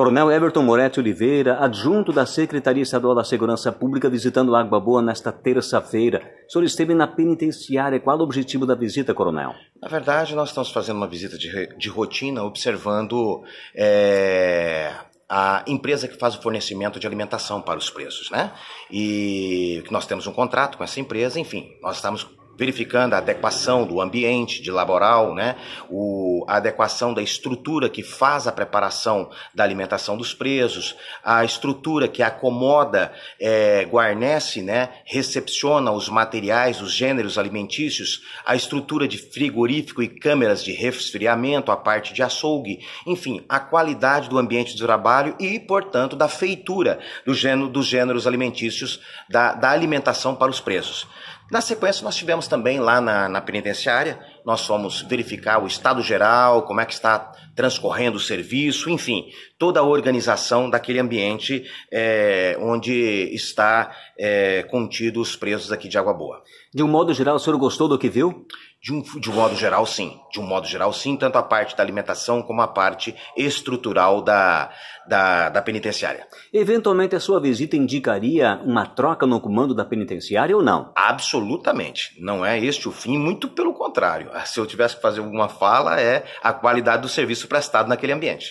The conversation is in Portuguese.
Coronel Everton Moretti Oliveira, adjunto da Secretaria Estadual da Segurança Pública, visitando Água Boa nesta terça-feira. O senhor esteve na penitenciária. Qual o objetivo da visita, Coronel? Na verdade, nós estamos fazendo uma visita de, de rotina, observando é, a empresa que faz o fornecimento de alimentação para os presos, né? E nós temos um contrato com essa empresa, enfim, nós estamos verificando a adequação do ambiente de laboral, né? o, a adequação da estrutura que faz a preparação da alimentação dos presos, a estrutura que acomoda, é, guarnece, né? recepciona os materiais, os gêneros alimentícios, a estrutura de frigorífico e câmeras de resfriamento, a parte de açougue, enfim, a qualidade do ambiente de trabalho e, portanto, da feitura do gênero, dos gêneros alimentícios, da, da alimentação para os presos. Na sequência, nós tivemos também lá na, na, penitenciária, nós fomos verificar o estado geral, como é que está transcorrendo o serviço, enfim, toda a organização daquele ambiente é, onde está é, eh, contido os presos aqui de Água Boa. De um modo geral, o senhor gostou do que viu? De um, de um modo geral, sim. De um modo geral, sim, tanto a parte da alimentação como a parte estrutural da, da, da penitenciária. Eventualmente, a sua visita indicaria uma troca no comando da penitenciária ou não? Absolutamente. Não é este o fim, muito pelo contrário. Se eu tivesse que fazer alguma fala, é a qualidade do serviço prestado naquele ambiente.